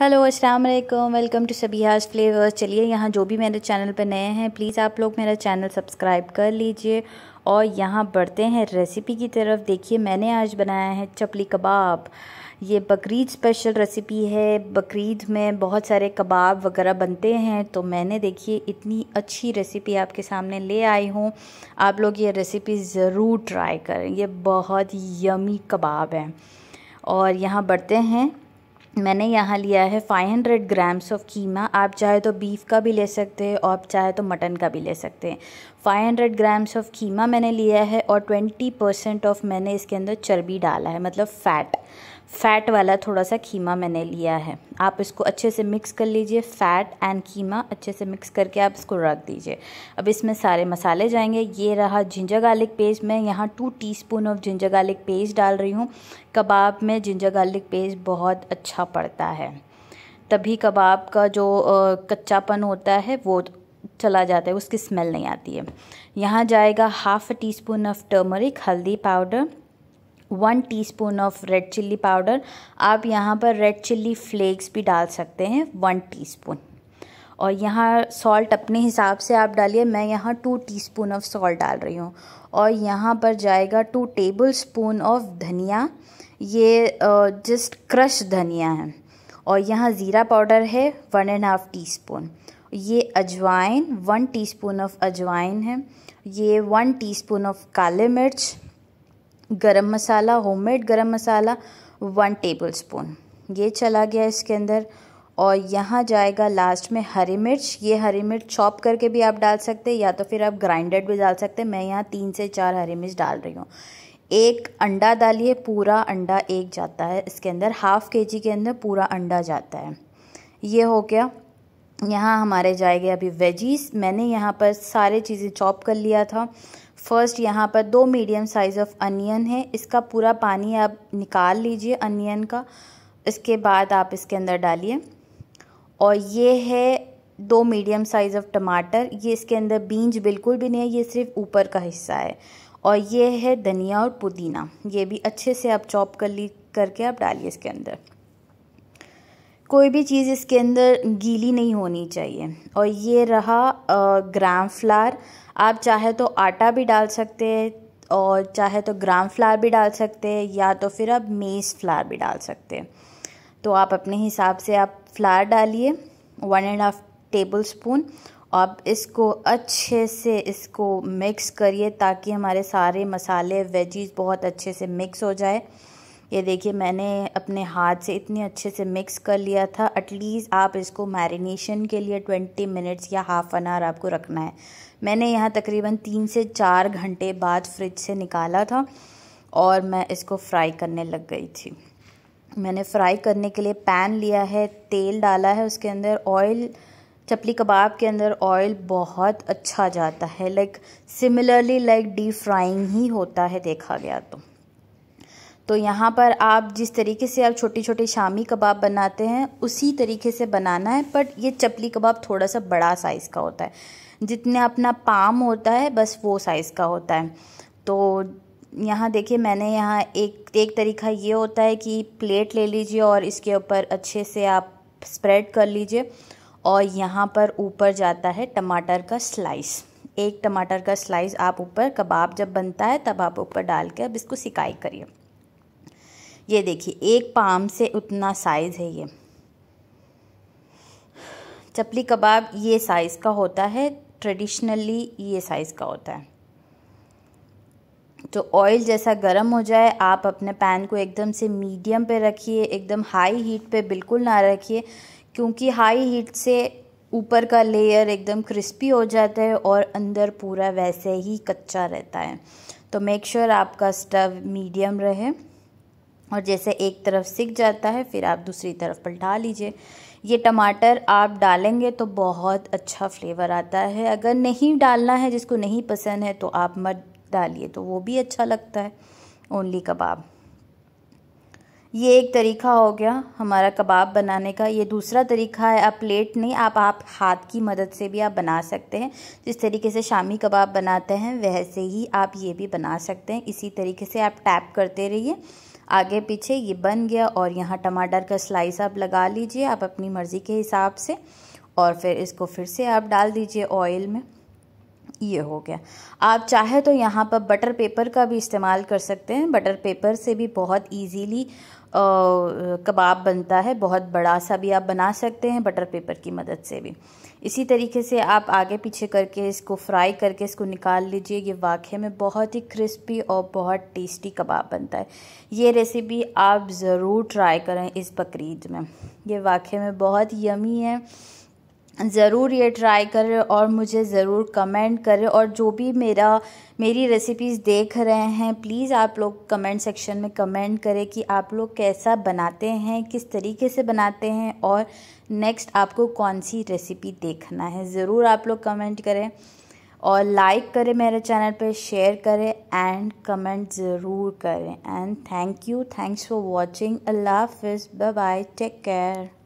hello अस्सलाम वालेकुम welcome to सबियाज flavours चलिए यहाँ जो भी मेरे चैनल पर नए हैं प्लीज़ आप लोग मेरा चैनल सब्सक्राइब कर लीजिए और यहाँ बढ़ते हैं रेसिपी की तरफ देखिए मैंने आज बनाया है चपली कबाब ये बकरीद स्पेशल रेसिपी है बकरीद में बहुत सारे कबाब वगैरह बनते हैं तो मैंने देखिए इतनी अच्छी रेसिपी आपके सामने ले आई हूँ आप लोग ये रेसिपी ज़रूर ट्राई करें ये बहुत यमी कबाब है और यहाँ बढ़ते हैं मैंने यहाँ लिया है 500 ग्राम्स ऑफ कीमा आप चाहे तो बीफ का भी ले सकते हैं और आप चाहे तो मटन का भी ले सकते हैं 500 ग्राम्स ऑफ कीमा मैंने लिया है और 20 परसेंट ऑफ मैंने इसके अंदर चर्बी डाला है मतलब फ़ैट फ़ैट वाला थोड़ा सा कीमा मैंने लिया है आप इसको अच्छे से मिक्स कर लीजिए फ़ैट एंड कीमा अच्छे से मिक्स करके आप इसको रख दीजिए अब इसमें सारे मसाले जाएंगे ये रहा जिंजर गार्लिक पेस्ट मैं यहाँ two teaspoon of ginger garlic paste डाल रही हूँ कबाब में जिंजर गार्लिक पेस्ट बहुत अच्छा पड़ता है तभी कबाब का जो कच्चापन होता है वो चला जाता है उसकी स्मेल नहीं आती है यहाँ जाएगा half teaspoon of turmeric हल्दी powder one teaspoon of red chilli powder आप यहाँ पर रेड चिल्ली फ्लेक्स भी डाल सकते हैं वन टीस्पून और यहाँ सॉल्ट अपने हिसाब से आप डालिए मैं यहाँ टू टीस्पून ऑफ सॉल्ट डाल रही हूँ और यहाँ पर जाएगा टू टेबल स्पून ऑफ धनिया ये जस्ट क्रश धनिया है और यहाँ ज़ीरा पाउडर है one and half teaspoon ये अजवाइन वन टी स्पून ऑफ अजवाइन है ये वन टी स्पून ऑफ काले मिर्च गरम मसाला होममेड गरम मसाला वन टेबल स्पून ये चला गया इसके अंदर और यहाँ जाएगा लास्ट में हरी मिर्च ये हरी मिर्च चॉप करके भी आप डाल सकते हैं या तो फिर आप ग्राइंडेड भी डाल सकते हैं मैं यहाँ तीन से चार हरी मिर्च डाल रही हूँ एक अंडा डालिए पूरा अंडा एक जाता है इसके अंदर हाफ के जी के अंदर पूरा अंडा जाता है ये हो गया यहाँ हमारे जाएंगे अभी वेजीज मैंने यहाँ पर सारे चीज़ें चॉप कर लिया था फर्स्ट यहाँ पर दो मीडियम साइज़ ऑफ अनियन है इसका पूरा पानी आप निकाल लीजिए अनियन का इसके बाद आप इसके अंदर डालिए और ये है दो मीडियम साइज़ ऑफ टमाटर ये इसके अंदर बीज बिल्कुल भी नहीं है ये सिर्फ ऊपर का हिस्सा है और ये है धनिया और पुदीना ये भी अच्छे से आप चॉप कर ली करके आप डालिए इसके अंदर कोई भी चीज़ इसके अंदर गीली नहीं होनी चाहिए और ये रहा ग्राम फ्लार आप चाहे तो आटा भी डाल सकते हैं और चाहे तो ग्राम फ्लार भी डाल सकते हैं या तो फिर आप मेज़ फ्लार भी डाल सकते हैं तो आप अपने हिसाब से आप फ्लार डालिए one and half tablespoon आप इसको अच्छे से इसको मिक्स करिए ताकि हमारे सारे मसाले वेजीज बहुत अच्छे से मिक्स हो जाए ये देखिए मैंने अपने हाथ से इतने अच्छे से मिक्स कर लिया था एटलीस्ट आप इसको मैरिनेशन के लिए ट्वेंटी मिनट्स या हाफ एन आवर आपको रखना है मैंने यहाँ तकरीबन तीन से चार घंटे बाद फ्रिज से निकाला था और मैं इसको फ्राई करने लग गई थी मैंने फ्राई करने के लिए पैन लिया है तेल डाला है उसके अंदर ऑयल चपली कबाब के अंदर ऑयल बहुत अच्छा जाता है like similarly like deep frying ही होता है देखा गया तो तो यहाँ पर आप जिस तरीके से आप छोटी छोटे शामी कबाब बनाते हैं उसी तरीके से बनाना है बट ये चपली कबाब थोड़ा सा बड़ा साइज़ का होता है जितने अपना पाम होता है बस वो साइज़ का होता है तो यहाँ देखिए मैंने यहाँ एक एक तरीका ये होता है कि प्लेट ले लीजिए और इसके ऊपर अच्छे से आप स्प्रेड कर लीजिए और यहाँ पर ऊपर जाता है टमाटर का स्लाइस एक टमाटर का स्लाइस आप ऊपर कबाब जब बनता है तब आप ऊपर डाल के अब इसको सिकाई करिए ये देखिए एक पाम से उतना साइज़ है ये चपली कबाब ये साइज़ का होता है ट्रेडिशनली ये साइज़ का होता है तो ऑयल जैसा गर्म हो जाए आप अपने पैन को एकदम से मीडियम पे रखिए एकदम हाई हीट पे बिल्कुल ना रखिए क्योंकि हाई हीट से ऊपर का लेयर एकदम क्रिस्पी हो जाता है और अंदर पूरा वैसे ही कच्चा रहता है तो मेक श्योर sure आपका स्टव मीडियम रहे और जैसे एक तरफ सिक जाता है फिर आप दूसरी तरफ पलटा लीजिए ये टमाटर आप डालेंगे तो बहुत अच्छा फ्लेवर आता है अगर नहीं डालना है जिसको नहीं पसंद है तो आप मत डालिए तो वो भी अच्छा लगता है ओनली कबाब ये एक तरीका हो गया हमारा कबाब बनाने का ये दूसरा तरीका है आप प्लेट नहीं आप आप हाथ की मदद से भी आप बना सकते हैं जिस तरीके से शामी कबाब बनाते हैं वैसे ही आप ये भी बना सकते हैं इसी तरीके से आप टैप करते रहिए आगे पीछे ये बन गया और यहाँ टमाटर का स्लाइस आप लगा लीजिए आप अपनी मर्ज़ी के हिसाब से और फिर इसको फिर से आप डाल दीजिए ऑयल में ये हो गया आप चाहे तो यहाँ पर बटर पेपर का भी इस्तेमाल कर सकते हैं बटर पेपर से भी बहुत इजीली कबाब बनता है बहुत बड़ा सा भी आप बना सकते हैं बटर पेपर की मदद से भी इसी तरीके से आप आगे पीछे करके इसको फ्राई करके इसको निकाल लीजिए ये वाक़ई में बहुत ही क्रिस्पी और बहुत टेस्टी कबाब बनता है ये रेसिपी आप ज़रूर ट्राई करें इस बकरीद में ये वाक़ई में बहुत यमी है ज़रूर ये ट्राई करें और मुझे ज़रूर कमेंट करें और जो भी मेरा मेरी रेसिपीज़ देख रहे हैं प्लीज़ आप लोग कमेंट सेक्शन में कमेंट करें कि आप लोग कैसा बनाते हैं किस तरीके से बनाते हैं और नेक्स्ट आपको कौन सी रेसिपी देखना है ज़रूर आप लोग कमेंट करें और लाइक करें मेरे चैनल पे शेयर करें एंड कमेंट ज़रूर करें and thank you thanks for watching अल्लाह हाफिज़ बाय बाय टेक केयर